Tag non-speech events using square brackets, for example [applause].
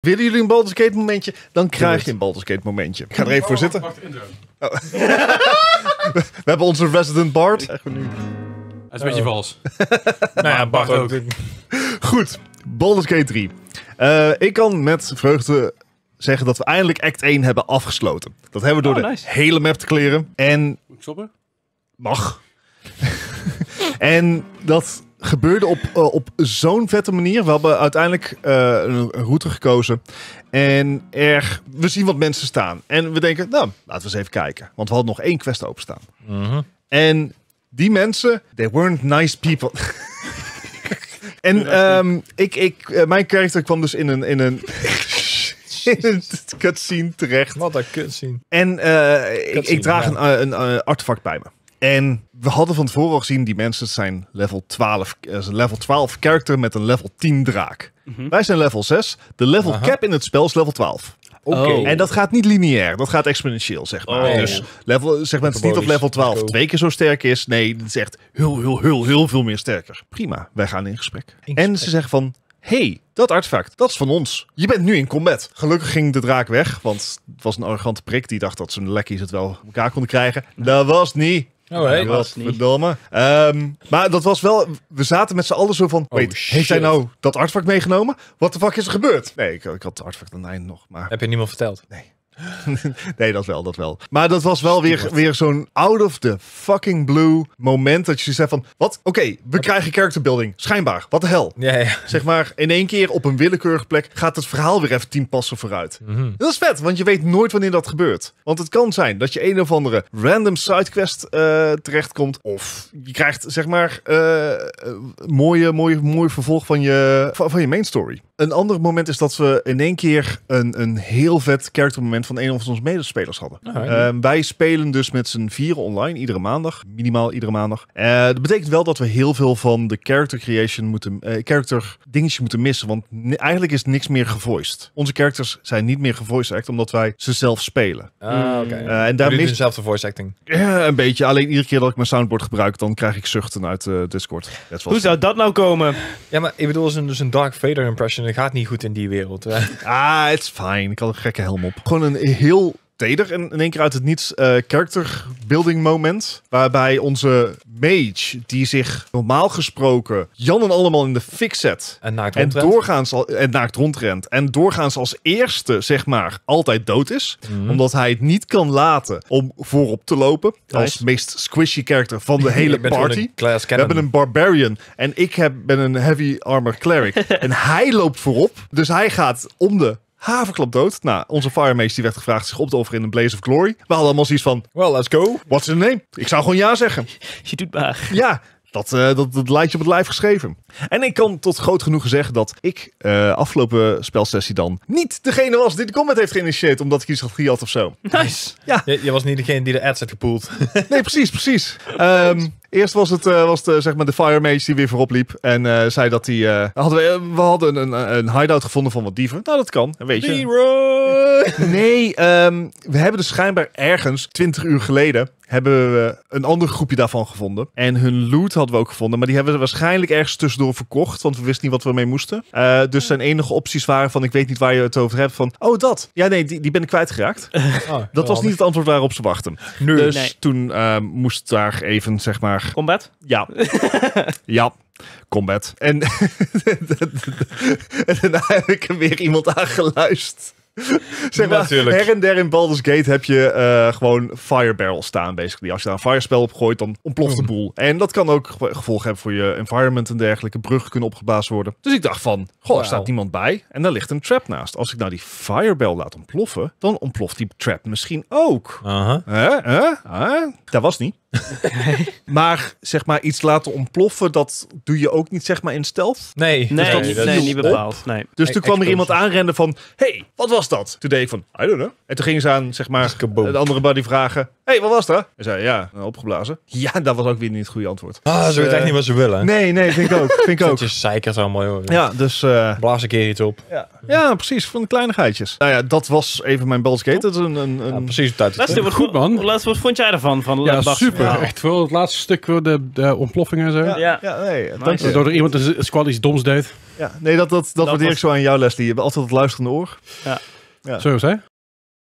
Willen jullie een Baldur's Gate momentje? Dan krijg je een Baldur's Gate momentje. Ik ga er even voor oh, zitten. Oh. [laughs] We hebben onze resident Bart. Dat is een beetje oh. vals. [laughs] nou ja, Bart ook. [laughs] Goed, Baldur's Gate 3. Eh, ik kan met vreugde zeggen dat we eindelijk Act 1 hebben afgesloten. Dat hebben we door de hele map te kleren. En... Moet ik stoppen? Mag. en dat gebeurde op, eh, op zo'n vette manier. We hebben uiteindelijk eh, een route gekozen. En er, we zien wat mensen staan. En we denken, nou, laten we eens even kijken. Want we hadden nog één quest openstaan. Mm En die mensen, they weren't nice people. [laughs] en ehm, ik, ik, eh, mijn karakter kwam dus in een... In een [laughs] cutscene terecht. Wat een cutscene. En ik, ik, draag een, een, een artefact bij me. En we hadden van tevoren al gezien, die mensen zijn level 12, eh, is level 12 character met een level 10 draak. Mhm. Wij zijn level 6. De level cap in het spel is level 12. Oké. Oh. En dat gaat niet lineair, dat gaat exponentieel, zeg maar. Oh. Dus level, zeg maar, niet op level 12 twee keer zo sterk is. Nee, het is echt heel, heel, heel, heel veel meer sterker. Prima, wij gaan in gesprek. en ze zeggen van, hey, dat artefact, dat is van ons. Je bent nu in combat. Gelukkig ging de draak weg, want het was een arrogante prik. Die dacht dat zijn lekkies het wel elkaar konden krijgen. Dat was niet. Oh, hey. Wat verdomme. Um, ehm, maar dat was wel... We zaten met z'n allen zo van... Oh, heeft hij nou dat artvak meegenomen? Wat de fuck is er gebeurd? Nee, ik, ik had het artefact aan het eind nog, maar... Heb je niemand verteld? Nee. [laughs] nee, dat wel, dat wel. Maar dat was wel weer, weer zo'n out of the fucking blue moment dat je zegt van... Wat? Oké, we krijgen character building. Schijnbaar. Wat de hel. Ja, ja. Zeg maar, in één keer op een willekeurige plek gaat het verhaal weer even tien passen vooruit. Mhm. Dat is vet, want je weet nooit wanneer dat gebeurt. Want het kan zijn dat je een of andere random sidequest uh, terechtkomt. Of je krijgt, zeg maar, uh, mooie, mooie, mooi vervolg van je, van, je main story. Een ander moment is dat we in één keer een, een heel vet character moment van een of onze medespelers hadden. Ah, ehm, wij spelen dus met z'n vieren online, iedere maandag. Minimaal iedere maandag. Eh, dat betekent wel dat we heel veel van de character creation moeten, eh, character dingetje moeten missen. Want eigenlijk is niks meer gevoiced. Onze characters zijn niet meer gevoiced act, omdat wij ze zelf spelen. Ah, oké. Mm. Eh, en daar mis... dezelfde voice acting? Ja, een beetje. Alleen iedere keer dat ik mijn soundboard gebruik, dan krijg ik zuchten uit Discord. Hoe zou dat nou komen? Ja, maar ik bedoel, ze een, dus een Dark Vader impression, dat gaat niet goed in die wereld. ah, it's fine. Ik had een gekke helm op. Gewoon een een heel teder en in één keer uit het niets uh, eh, character building moment. Waarbij onze mage, die zich normaal gesproken Jan en allemaal in de fik zet. En naakt en doorgaans al, en naakt rondrent. En doorgaans als eerste, zeg maar, altijd dood is. Mhm. Omdat hij het niet kan laten om voorop te lopen. Als meest squishy character van de [laughs] hele party. We hebben een barbarian. En ik heb, ben een heavy armor cleric. [laughs] en hij loopt voorop. Dus hij gaat om de haverklap dood. Nou, onze firemage die werd gevraagd zich op te offeren in een blaze of glory. We hadden allemaal zoiets van, well, let's go. What's the name? Ik zou gewoon ja zeggen. [laughs] Je doet maar. Ja, dat, uh, dat, dat lijkt je op het lijf geschreven. En ik kan tot groot genoegen zeggen dat ik eh, afgelopen spelsessie dan niet degene was die de comment heeft geïnitieerd. Omdat ik iets had gejat of zo. Nice. Ja. Je, was niet degene die de ads had gepoeld. nee, precies, precies. Um, [laughs] Eerst was het eh, was de, zeg maar de Fire Mage die weer voorop liep. En eh, zei dat hij... Eh, hadden we, we hadden een, een, hideout gevonden van wat dieven. Nou, dat kan. Weet je. Nee, ehm, we hebben dus schijnbaar ergens 20 uur geleden hebben we een ander groepje daarvan gevonden. En hun loot hadden we ook gevonden. Maar die hebben ze waarschijnlijk ergens tussendoor verkocht. Want we wisten niet wat we ermee moesten. Eh, dus zijn enige opties waren van... Ik weet niet waar je het over hebt. Van, oh dat. Ja, nee, die, die ben ik kwijtgeraakt. [laughs] Oh, dat was niet het antwoord waarop ze wachten. Dus toen eh, moest daar even, zeg maar... Combat? Ja. [laughs] ja. Combat. En, [laughs] en daarna heb ik er weer iemand aan geluisterd. [laughs] zeg maar, Natuurlijk. her en der in Baldur's Gate heb je eh, gewoon fire barrels staan, basically. Als je daar een firespel op gooit, dan ontploft de mm. boel. En dat kan ook gevolgen hebben voor je environment en dergelijke. Bruggen kunnen opgeblazen worden. Dus ik dacht van, goh, er staat niemand bij en daar ligt een trap naast. Als ik nou die firebell laat ontploffen, dan ontploft die trap misschien ook. Uh -huh. huh? Huh? Dat was niet. [laughs] maar zeg maar iets laten ontploffen, dat doe je ook niet zeg maar in stealth. Nee, nee, dus dat nee, niet bepaald. Nee. Dus toen kwam er iemand aanrennen van, hey, wat was dat? Toen deed ik van, I don't know. En toen gingen ze aan zeg maar de andere buddy vragen, hey, wat was dat? Hij zei, ja, eh, opgeblazen. [laughs] Ja, dat was ook weer niet het goede antwoord. Ah, ze weten dus, echt niet wat ze willen. Nee, nee, vind ik ook. [laughs] Vind ik ook. Het is zeikers allemaal, joh. Ja, dus... Eh, Blaas een keer iets op. Ja, ja precies. Van de kleinigheidjes. Nou ja, dat was even mijn balskate. Dat is een... een, een... precies op tijd. Laatste, goed, man. Laatste, wat vond jij ervan? Van ja, super. Echt wel het laatste stuk, de, de ontploffingen en zo. Ja, ja. ja nee. Nice. Door iemand een squad iets doms deed. Ja, nee, dat, dat, dat, wordt waardeer zo aan jou, Leslie. Je hebt altijd het luisterende oor. Ja. Ja. Zo is